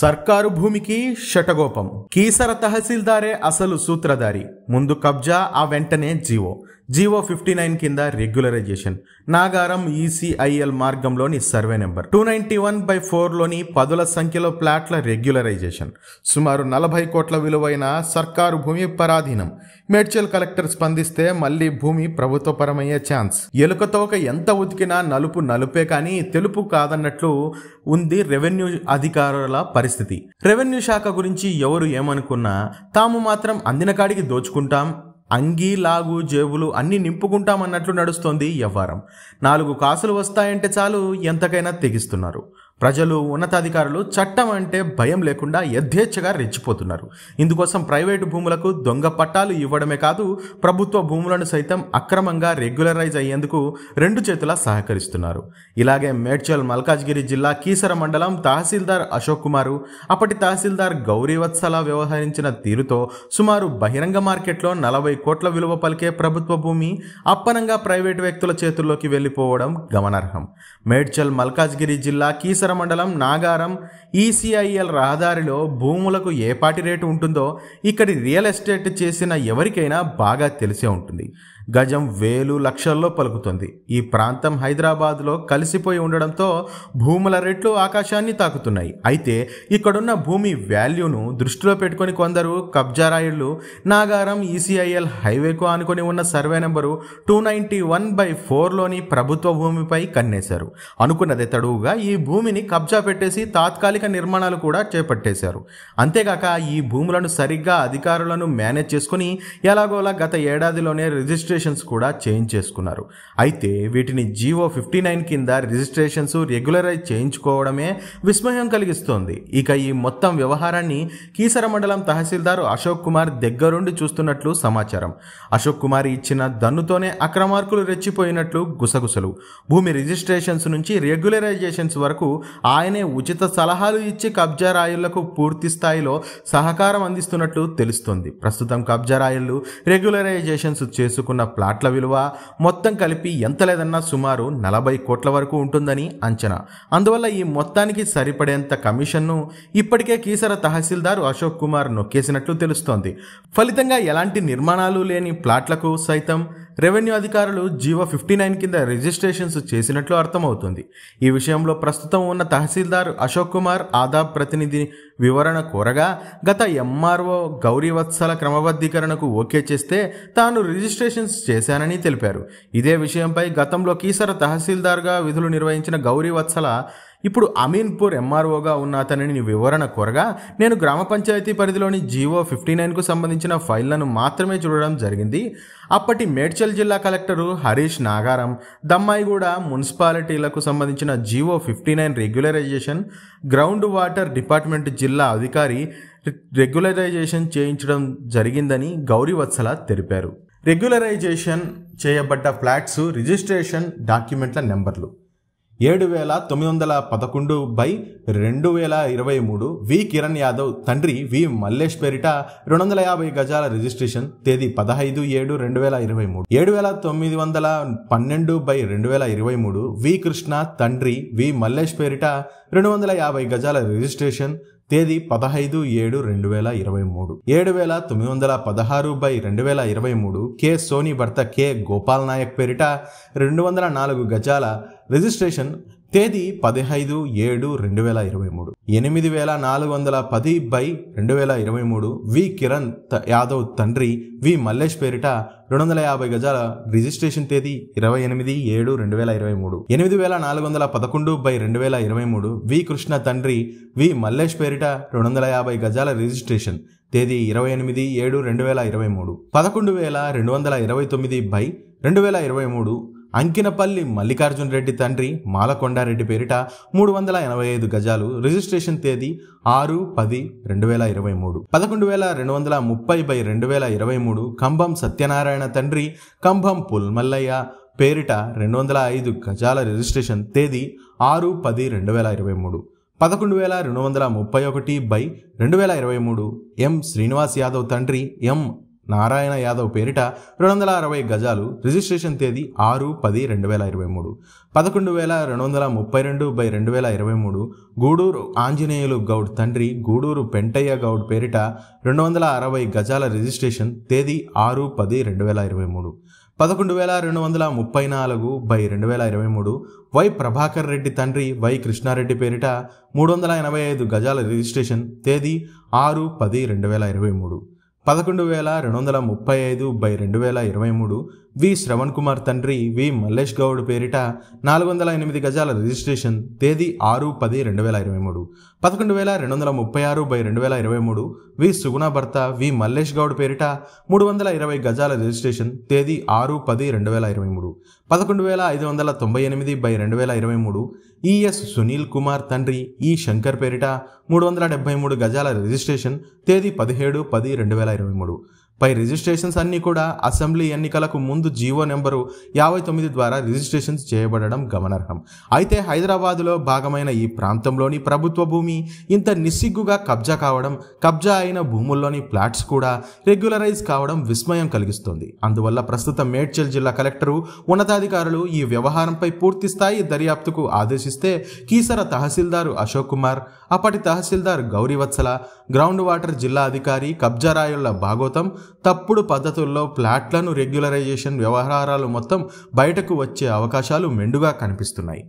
ಸರ್ಕಾರು ಭೂಮಿಕಿ ಶಟಗೋಪಂ ಕೀಸರ ತಹಸೀಲ್ದಾರೇ ಅಸಲು ಸೂತ್ರಧಾರಿ ಮುಂದು ಕಬ್ಜಾ ಆ ವೆಂಟನೆ జీవో జీవో ఫిఫ్టీ నైన్ కింద రెగ్యులరైజేషన్ నాగారం ఈసీఐఎల్ మార్గంలోని survey number two ninety one by ఫోర్లోని పదుల సంఖ్యలో ప్లాట్ల రెగ్యులరైజేషన్ సుమారు నలభై కోట్ల విలువైన సర్కారు భూమి పరాధీనం మేడ్చల్ కలెక్టర్ స్పందిస్తే మళ్లీ భూమి ప్రభుత్వపరమయ్యే ఛాన్స్ ఎలుకతోక ఎంత ఉతికినా నలుపు నలుపే కానీ తెలుపు కాదన్నట్లు ఉంది రెవెన్యూ అధికారుల పరిస్థితి రెవెన్యూ శాఖ గురించి ఎవరు ఏమనుకున్నా తాము మాత్రం అందిన కాడికి దోచుకుంటాం అంగీ లాగు జేబులు అన్నీ నింపుకుంటామన్నట్లు నడుస్తోంది వ్యవహారం నాలుగు కాసులు వస్తాయంటే చాలు ఎంతకైనా తెగిస్తున్నారు ప్రజలు ఉన్నతాధికారులు చట్టం అంటే భయం లేకుండా యథేచ్ఛగా రెచ్చిపోతున్నారు ఇందుకోసం ప్రైవేటు భూములకు దొంగ పట్టాలు ఇవ్వడమే కాదు ప్రభుత్వ భూములను సైతం అక్రమంగా రెగ్యులరైజ్ అయ్యేందుకు రెండు చేతులా సహకరిస్తున్నారు ఇలాగే మేడ్చల్ మల్కాజ్గిరి జిల్లా కీసర మండలం తహసీల్దార్ అశోక్ కుమారు అప్పటి తహసీల్దార్ గౌరీవత్సల వ్యవహరించిన తీరుతో సుమారు బహిరంగ మార్కెట్లో నలభై కోట్ల విలువ పలికే ప్రభుత్వ భూమి అప్పనంగా ప్రైవేటు వ్యక్తుల చేతుల్లోకి వెళ్ళిపోవడం గమనార్హం మేడ్చల్ మల్కాజ్గిరి జిల్లా కీసర పరిసర మండలం నాగారం ఈసీఐఎల్ రహదారిలో భూములకు ఏపాటి రేటు ఉంటుందో ఇక్కడి రియల్ ఎస్టేట్ చేసిన ఎవరికైనా బాగా తెలిసే ఉంటుంది గజం వేలు లక్షల్లో పలుకుతుంది ఈ ప్రాంతం హైదరాబాద్లో కలిసిపోయి ఉండడంతో భూముల రెట్లు ఆకాశాన్ని తాకుతున్నాయి అయితే ఇక్కడున్న భూమి వాల్యూను దృష్టిలో పెట్టుకొని కొందరు కబ్జారాయుళ్ళు నాగారం ఈసీఐఎల్ హైవేకు ఆనుకొని ఉన్న survey number two ninety one by ఫోర్లోని ప్రభుత్వ భూమిపై కన్నేశారు అనుకున్నదే తడువుగా ఈ భూమిని కబ్జా పెట్టేసి తాత్కాలిక నిర్మాణాలు కూడా చేపట్టేశారు అంతేగాక ఈ భూములను సరిగ్గా అధికారులను మేనేజ్ చేసుకుని ఎలాగోలా గత ఏడాదిలోనే రిజిస్ట్రేషన్ రిజిస్ట్రేషన్స్ కూడా చేంజ్ చేసుకున్నారు అయితే వీటిని జీవో ఫిఫ్టీ నైన్ కింద రిజిస్ట్రేషన్స్ రెగ్యులరైజ్ చేయించుకోవడమే విస్మయం కలిగిస్తోంది ఇక ఈ మొత్తం వ్యవహారాన్ని కీసర మండలం తహసీల్దారు అశోక్ కుమార్ దగ్గరుండి చూస్తున్నట్లు సమాచారం అశోక్ కుమార్ ఇచ్చిన దన్నుతోనే అక్రమార్కులు రెచ్చిపోయినట్లు గుసగుసలు భూమి రిజిస్ట్రేషన్స్ నుంచి రెగ్యులరైజేషన్స్ వరకు ఆయనే ఉచిత సలహాలు ఇచ్చి కబ్జా రాయుళ్లకు పూర్తి స్థాయిలో సహకారం అందిస్తున్నట్లు తెలుస్తోంది ప్రస్తుతం కబ్జా రాయుళ్లు రెగ్యులరైజేషన్స్ చేసుకున్న ప్లాట్ల విలువ మొత్తం కలిపి ఎంత లేదన్నా సుమారు నలభై కోట్ల వరకు ఉంటుందని అంచనా అందువల్ల ఈ మొత్తానికి సరిపడేంత కమిషన్ను ఇప్పటికే కీసర తహసీల్దార్ అశోక్ కుమార్ నొక్కేసినట్లు తెలుస్తోంది ఫలితంగా ఎలాంటి నిర్మాణాలు లేని ప్లాట్లకు సైతం రెవెన్యూ అధికారులు జీవో ఫిఫ్టీ నైన్ కింద రిజిస్ట్రేషన్స్ చేసినట్లు అర్థమవుతుంది ఈ విషయంలో ప్రస్తుతం ఉన్న తహసీల్దార్ అశోక్ కుమార్ ఆదాబ్ ప్రతినిధి వివరణ కోరగా గత ఎంఆర్ఓ గౌరీవత్సల క్రమబద్ధీకరణకు ఓకే చేస్తే తాను రిజిస్ట్రేషన్స్ చేశానని తెలిపారు ఇదే విషయంపై గతంలో కీసర తహసీల్దార్గా విధులు నిర్వహించిన గౌరీవత్సల ఇప్పుడు అమీన్పూర్ ఎంఆర్ఓగా ఉన్న అతనిని వివరణ కోరగా నేను గ్రామ పంచాయతీ పరిధిలోని జీవో ఫిఫ్టీ నైన్కు సంబంధించిన ఫైళ్లను మాత్రమే చూడడం జరిగింది అప్పటి మేడ్చల్ జిల్లా కలెక్టరు హరీష్ నాగారం దమ్మాయిగూడ మున్సిపాలిటీలకు సంబంధించిన GO fifty nine regularisation ground water department జిల్లా అధికారి రెగ్యులరైజేషన్ చేయించడం జరిగిందని గౌరీవత్సల తెలిపారు రెగ్యులరైజేషన్ చేయబడ్డ ఫ్లాట్స్ రిజిస్ట్రేషన్ డాక్యుమెంట్ల నెంబర్లు ఏడు వేల తొమ్మిది వందల పదకొండు బై రెండు వేల ఇరవై మూడు వి కిరణ్ యాదవ్ తండ్రి వి మల్లేష్ పేరిట రెండు వందల యాభై గజాల రిజిస్ట్రేషన్ తేదీ పదహైదు ఏడు రెండు వేల ఇరవై మూడు ఏడు వేల తొమ్మిది వందల పన్నెండు బై రెండు వేల ఇరవై మూడు వి కృష్ణ తండ్రి వి మల్లేష్ పేరిట రెండు వందల యాభై గజాల రిజిస్ట్రేషన్ తేదీ పదహైదు ఏడు రెండు వేల ఇరవై మూడు ఏడు వేల తొమ్మిది వందల పదహారు బై రెండు వేల ఇరవై మూడు కె సోని భర్త కె గోపాల్ నాయక్ పేరిట రెండు వందల నాలుగు గజాల రిజిస్ట్రేషన్ తేదీ పదిహైదు ఏడు రెండు వేల ఇరవై మూడు ఎనిమిది వేల నాలుగు వందల పది బై రెండు వేల ఇరవై మూడు వి కిరణ్ యాదవ్ తండ్రి వి మల్లేష్ పేరిట రెండు వందల యాభై గజాల రిజిస్ట్రేషన్ తేదీ ఇరవై ఎనిమిది ఏడు రెండు వేల ఇరవై మూడు ఎనిమిది వేల నాలుగు వందల పదకొండు బై రెండు వేల ఇరవై మూడు వి కృష్ణ తండ్రి వి మల్లేష్ పేరిట రెండు వందల యాభై గజాల రిజిస్ట్రేషన్ తేదీ ఇరవై ఎనిమిది ఏడు రెండు వేల ఇరవై మూడు పదకొండు వేల రెండు వందల ఇరవై తొమ్మిది బై రెండు వేల ఇరవై మూడు అంకినపల్లి మల్లికార్జున్ రెడ్డి తండ్రి మాలకొండారెడ్డి పేరిట మూడు వందల ఎనభై ఐదు గజాలు రిజిస్ట్రేషన్ తేదీ ఆరు పది రెండు వేల ఇరవై మూడు పదకొండు వేల రెండు వందల ముప్పై బై రెండు వేల ఇరవై మూడు కంభం సత్యనారాయణ తండ్రి కంభం పుల్మల్లయ్య పేరిట రెండు వందల ఐదు గజాల రిజిస్ట్రేషన్ తేదీ ఆరు పది రెండు వేల ఇరవై మూడు పదకొండు వేల రెండు వందల ముప్పై ఒకటి బై రెండు వేల ఇరవై మూడు ఎం శ్రీనివాస్ యాదవ్ తండ్రి ఎం నారాయణ యాదవ్ పేరిట రెండు వందల అరవై గజాలు రిజిస్ట్రేషన్ తేదీ ఆరు పది రెండు వేల ఇరవై మూడు పదకొండు వేల రెండు వందల ముప్పై రెండు బై రెండు వేల ఇరవై మూడు గూడూరు ఆంజనేయులు గౌడ్ తండ్రి గూడూరు పెంటయ్య గౌడ్ పేరిట రెండు వందల అరవై గజాల రిజిస్ట్రేషన్ తేదీ ఆరు పది రెండు వేల ఇరవై మూడు పదకొండు వేల రెండు వందల ముప్పై నాలుగు బై రెండు వేల ఇరవై మూడు వై ప్రభాకర్ రెడ్డి తండ్రి వై కృష్ణారెడ్డి పేరిట మూడు వందల ఎనభై ఐదు గజాల రిజిస్ట్రేషన్ తేదీ ఆరు పది రెండు వేల ఇరవై మూడు పదకొండు వేల రెండు వందల ముప్పై ఐదు బై రెండు వేల ఇరవై మూడు వి శ్రవణ్ కుమార్ తండ్రి వి మల్లేష్ గౌడ్ పేరిట నాలుగు వందల ఎనిమిది గజాల రిజిస్ట్రేషన్ తేదీ ఆరు పది రెండు వేల ఇరవై మూడు పదకొండు వేల రెండు వందల ముప్పై ఆరు బై రెండు వేల ఇరవై మూడు వి సుగుణ భర్త వి మల్లేష్ గౌడ్ పేరిట మూడు వందల ఇరవై గజాల రిజిస్ట్రేషన్ తేదీ ఆరు పది రెండు వేల ఇరవై మూడు పదకొండు వేల ఐదు వందల తొంభై ఎనిమిది బై రెండు వేల ఇరవై మూడు ఈఎస్ సునీల్ కుమార్ తండ్రి ఈ శంకర్ పేరిట మూడు వందల డెబ్బై మూడు గజాల రిజిస్ట్రేషన్ తేదీ పదిహేడు పది రెండు వేల ఇరవై మూడు పై రిజిస్ట్రేషన్స్ అన్నీ కూడా అసెంబ్లీ ఎన్నికలకు ముందు జీవో నెంబరు యాభై తొమ్మిది ద్వారా రిజిస్ట్రేషన్స్ చేయబడడం గమనార్హం అయితే హైదరాబాదులో భాగమైన ఈ ప్రాంతంలోని ప్రభుత్వ భూమి ఇంత నిస్సిగ్గుగా కబ్జా కావడం కబ్జా అయిన భూముల్లోని ప్లాట్స్ కూడా రెగ్యులరైజ్ కావడం విస్మయం కలిగిస్తుంది అందువల్ల ప్రస్తుత మేడ్చల్ జిల్లా కలెక్టరు ఉన్నతాధికారులు ఈ వ్యవహారంపై పూర్తి స్థాయి దర్యాప్తుకు ఆదేశిస్తే కీసర తహసీల్దారు అశోక్ కుమార్ అప్పటి తహసీల్దార్ గౌరీవత్సల గ్రౌండ్ వాటర్ జిల్లా అధికారి కబ్జారాయుళ్ల భాగోతం తప్పుడు పద్ధతుల్లో ప్లాట్లను రెగ్యులరైజేషన్ వ్యవహారాలు మొత్తం బయటకు వచ్చే అవకాశాలు మెండుగా కనిపిస్తున్నాయి